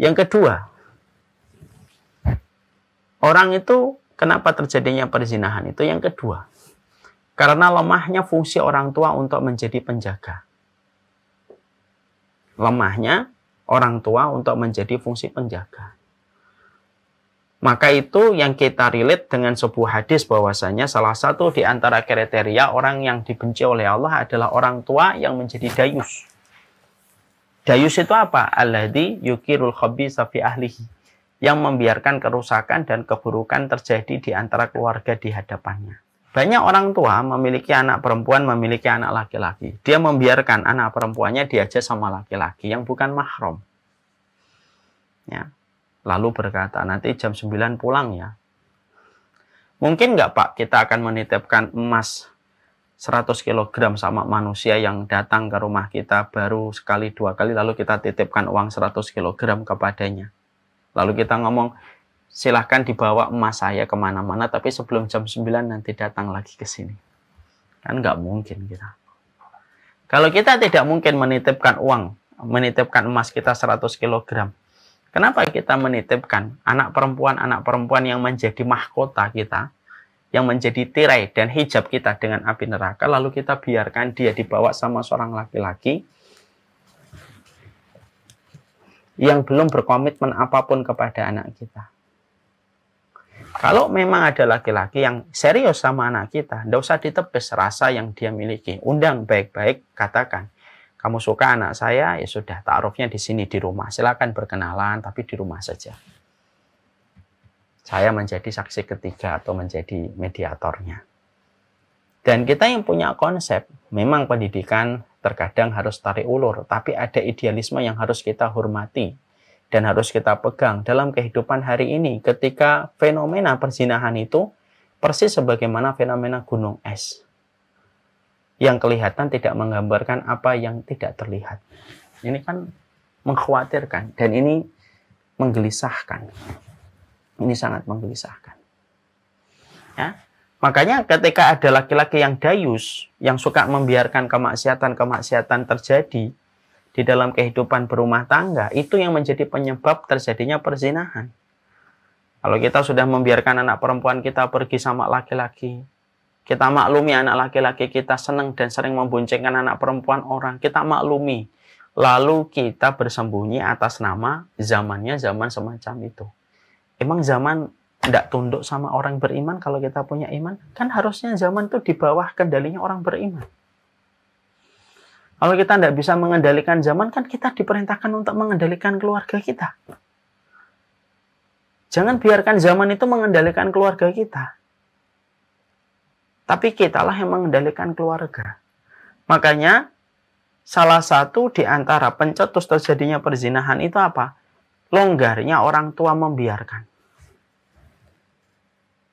yang kedua orang itu kenapa terjadinya perzinahan itu yang kedua karena lemahnya fungsi orang tua untuk menjadi penjaga lemahnya orang tua untuk menjadi fungsi penjaga maka itu yang kita relate dengan sebuah hadis bahwasanya salah satu di antara kriteria orang yang dibenci oleh Allah adalah orang tua yang menjadi dayus. Dayus itu apa? Alladhi yukirul khabi safi ahlihi. Yang membiarkan kerusakan dan keburukan terjadi di antara keluarga di hadapannya. Banyak orang tua memiliki anak perempuan, memiliki anak laki-laki. Dia membiarkan anak perempuannya diajak sama laki-laki yang bukan mahram. Ya. Lalu berkata, nanti jam 9 pulang ya. Mungkin nggak Pak, kita akan menitipkan emas 100 kg sama manusia yang datang ke rumah kita baru sekali dua kali lalu kita titipkan uang 100 kg kepadanya. Lalu kita ngomong, silahkan dibawa emas saya kemana-mana tapi sebelum jam 9 nanti datang lagi ke sini. Kan nggak mungkin kita. Kalau kita tidak mungkin menitipkan uang, menitipkan emas kita 100 kg, Kenapa kita menitipkan anak perempuan-anak perempuan yang menjadi mahkota kita, yang menjadi tirai dan hijab kita dengan api neraka, lalu kita biarkan dia dibawa sama seorang laki-laki yang belum berkomitmen apapun kepada anak kita. Kalau memang ada laki-laki yang serius sama anak kita, tidak usah ditepis rasa yang dia miliki. Undang baik-baik, katakan kamu suka anak saya, ya sudah, taruhnya di sini, di rumah. Silakan berkenalan, tapi di rumah saja. Saya menjadi saksi ketiga atau menjadi mediatornya. Dan kita yang punya konsep, memang pendidikan terkadang harus tarik ulur, tapi ada idealisme yang harus kita hormati dan harus kita pegang dalam kehidupan hari ini ketika fenomena perzinahan itu persis sebagaimana fenomena gunung es yang kelihatan tidak menggambarkan apa yang tidak terlihat. Ini kan mengkhawatirkan dan ini menggelisahkan. Ini sangat menggelisahkan. Ya. Makanya ketika ada laki-laki yang dayus, yang suka membiarkan kemaksiatan-kemaksiatan terjadi di dalam kehidupan berumah tangga, itu yang menjadi penyebab terjadinya perzinahan. Kalau kita sudah membiarkan anak perempuan kita pergi sama laki-laki, kita maklumi anak laki-laki kita senang dan sering memboncengkan anak perempuan orang. Kita maklumi. Lalu kita bersembunyi atas nama zamannya zaman semacam itu. Emang zaman tidak tunduk sama orang beriman kalau kita punya iman? Kan harusnya zaman itu di bawah kendalinya orang beriman. Kalau kita tidak bisa mengendalikan zaman, kan kita diperintahkan untuk mengendalikan keluarga kita. Jangan biarkan zaman itu mengendalikan keluarga kita. Tapi kitalah yang mengendalikan keluarga. Makanya salah satu di antara pencetus terjadinya perzinahan itu apa? Longgarnya orang tua membiarkan.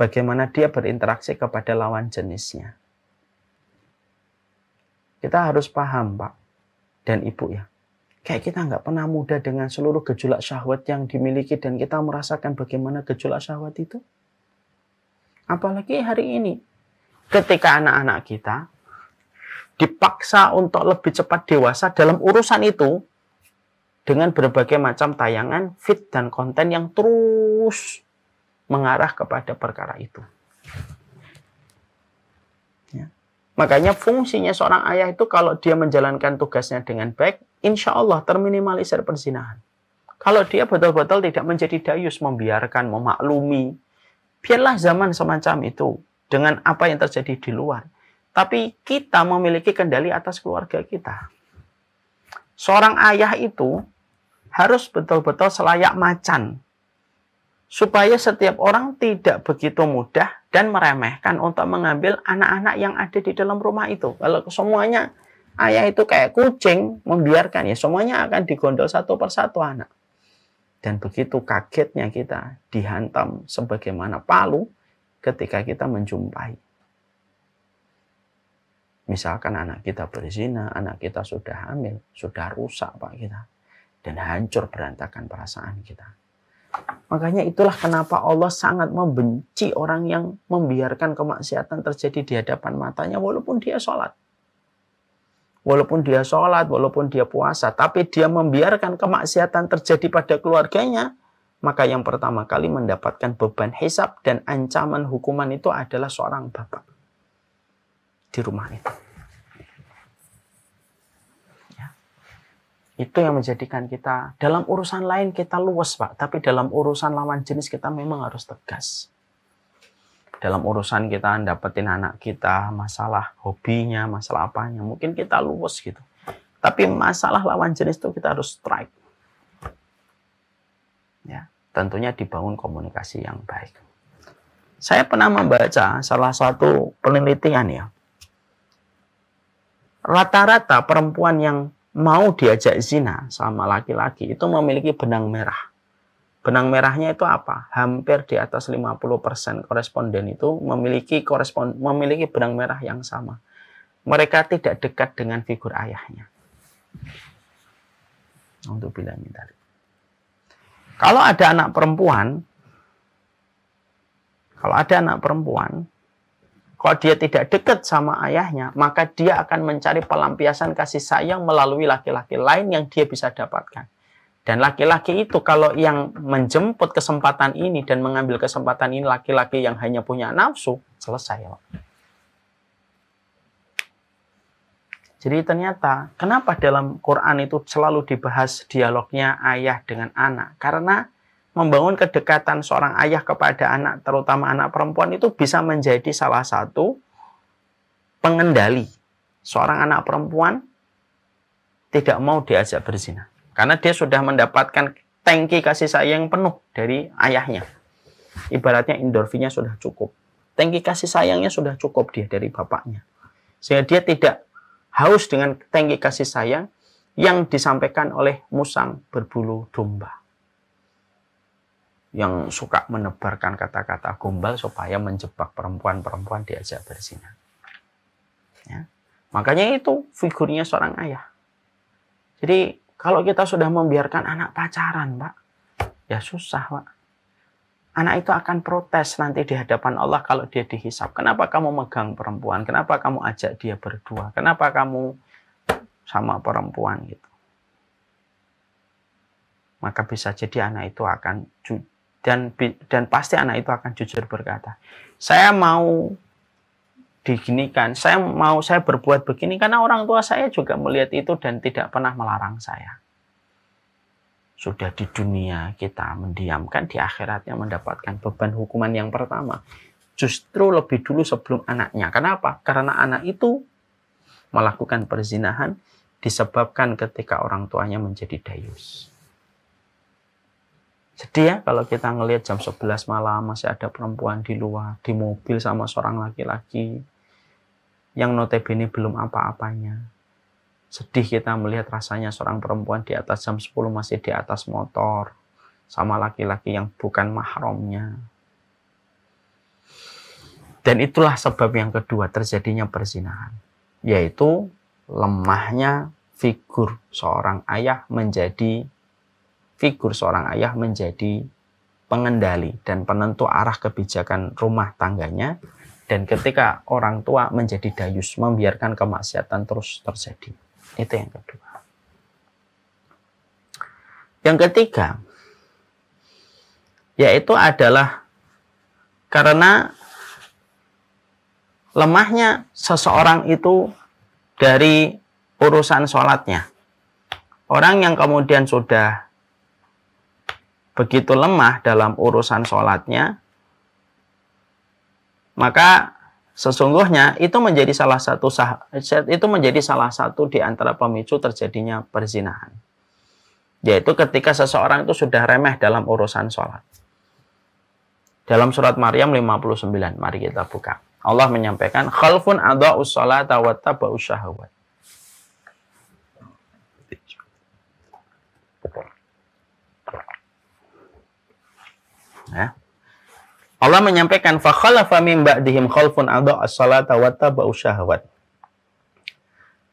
Bagaimana dia berinteraksi kepada lawan jenisnya. Kita harus paham, Pak dan Ibu ya. Kayak kita nggak pernah muda dengan seluruh gejolak syahwat yang dimiliki dan kita merasakan bagaimana gejolak syahwat itu. Apalagi hari ini, ketika anak-anak kita dipaksa untuk lebih cepat dewasa dalam urusan itu dengan berbagai macam tayangan, fit dan konten yang terus mengarah kepada perkara itu. Ya. Makanya fungsinya seorang ayah itu kalau dia menjalankan tugasnya dengan baik, insya Allah terminimalisir perzinahan. Kalau dia betul-betul tidak menjadi dayus, membiarkan, memaklumi, biarlah zaman semacam itu dengan apa yang terjadi di luar. Tapi kita memiliki kendali atas keluarga kita. Seorang ayah itu harus betul-betul selayak macan. Supaya setiap orang tidak begitu mudah dan meremehkan untuk mengambil anak-anak yang ada di dalam rumah itu. Kalau semuanya ayah itu kayak kucing membiarkan ya semuanya akan digondol satu persatu anak. Dan begitu kagetnya kita dihantam sebagaimana palu ketika kita menjumpai. Misalkan anak kita berzina, anak kita sudah hamil, sudah rusak pak kita. Dan hancur berantakan perasaan kita. Makanya itulah kenapa Allah sangat membenci orang yang membiarkan kemaksiatan terjadi di hadapan matanya walaupun dia sholat. Walaupun dia sholat, walaupun dia puasa, tapi dia membiarkan kemaksiatan terjadi pada keluarganya, maka yang pertama kali mendapatkan beban hisap dan ancaman hukuman itu adalah seorang bapak di rumah itu. Ya. Itu yang menjadikan kita dalam urusan lain kita luas pak, tapi dalam urusan lawan jenis kita memang harus tegas. Dalam urusan kita dapetin anak kita, masalah hobinya, masalah apanya, mungkin kita luas gitu. Tapi masalah lawan jenis itu kita harus strike Ya, tentunya dibangun komunikasi yang baik. Saya pernah membaca salah satu penelitian ya. Rata-rata perempuan yang mau diajak zina sama laki-laki itu memiliki benang merah. Benang merahnya itu apa? Hampir di atas 50% koresponden itu memiliki korespon memiliki benang merah yang sama. Mereka tidak dekat dengan figur ayahnya. Untuk bilang tadi kalau ada anak perempuan, kalau ada anak perempuan, kalau dia tidak dekat sama ayahnya, maka dia akan mencari pelampiasan kasih sayang melalui laki-laki lain yang dia bisa dapatkan. Dan laki-laki itu kalau yang menjemput kesempatan ini dan mengambil kesempatan ini laki-laki yang hanya punya nafsu, selesai. Jadi ternyata kenapa dalam Quran itu selalu dibahas dialognya ayah dengan anak? Karena membangun kedekatan seorang ayah kepada anak, terutama anak perempuan itu bisa menjadi salah satu pengendali seorang anak perempuan tidak mau diajak berzina. Karena dia sudah mendapatkan tangki kasih sayang penuh dari ayahnya. Ibaratnya endorfinnya sudah cukup. Tangki kasih sayangnya sudah cukup dia dari bapaknya. Sehingga dia tidak haus dengan tangki kasih sayang yang disampaikan oleh musang berbulu domba yang suka menebarkan kata-kata gombal supaya menjebak perempuan-perempuan diajak bersinar. Ya. Makanya itu figurnya seorang ayah. Jadi kalau kita sudah membiarkan anak pacaran, Pak, ya susah, Pak. Anak itu akan protes nanti di hadapan Allah kalau dia dihisap. Kenapa kamu megang perempuan? Kenapa kamu ajak dia berdua? Kenapa kamu sama perempuan gitu? Maka bisa jadi anak itu akan dan dan pasti anak itu akan jujur berkata, saya mau diginikan, saya mau saya berbuat begini karena orang tua saya juga melihat itu dan tidak pernah melarang saya sudah di dunia kita mendiamkan di akhiratnya mendapatkan beban hukuman yang pertama justru lebih dulu sebelum anaknya. Kenapa? Karena anak itu melakukan perzinahan disebabkan ketika orang tuanya menjadi dayus. Sedih ya kalau kita ngelihat jam 11 malam masih ada perempuan di luar, di mobil sama seorang laki-laki yang notabene belum apa-apanya. Sedih kita melihat rasanya seorang perempuan di atas jam 10 masih di atas motor sama laki-laki yang bukan mahramnya. Dan itulah sebab yang kedua terjadinya perzinahan, yaitu lemahnya figur seorang ayah menjadi figur seorang ayah menjadi pengendali dan penentu arah kebijakan rumah tangganya dan ketika orang tua menjadi dayus membiarkan kemaksiatan terus terjadi. Itu yang kedua. Yang ketiga, yaitu adalah karena lemahnya seseorang itu dari urusan sholatnya. Orang yang kemudian sudah begitu lemah dalam urusan sholatnya, maka Sesungguhnya itu menjadi salah satu sah, itu menjadi salah satu di antara pemicu terjadinya perzinahan. Yaitu ketika seseorang itu sudah remeh dalam urusan sholat. Dalam surat Maryam 59, mari kita buka. Allah menyampaikan, Khalfun adha'us sholata wa taba'us syahwat. Ya. Allah menyampaikan fakhalafa min ba'dihim khalfun adha as-salata wa tabau syahwat.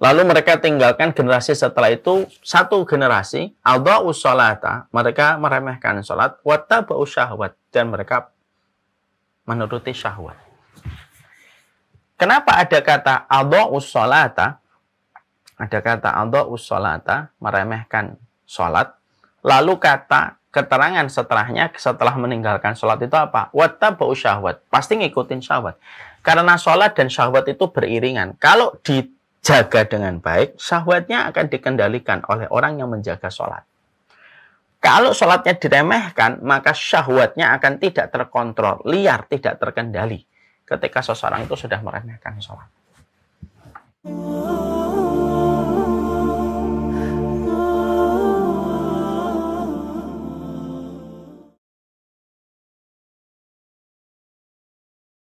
Lalu mereka tinggalkan generasi setelah itu satu generasi adha'u salata, mereka meremehkan salat wa tabau syahwat dan mereka menuruti syahwat. Kenapa ada kata adha'u salata? Ada kata adha'u salata, meremehkan salat. Lalu kata keterangan setelahnya setelah meninggalkan sholat itu apa? Wattabau syahwat. Pasti ngikutin syahwat. Karena sholat dan syahwat itu beriringan. Kalau dijaga dengan baik, syahwatnya akan dikendalikan oleh orang yang menjaga sholat. Kalau sholatnya diremehkan, maka syahwatnya akan tidak terkontrol, liar, tidak terkendali. Ketika seseorang itu sudah meremehkan sholat. Oh.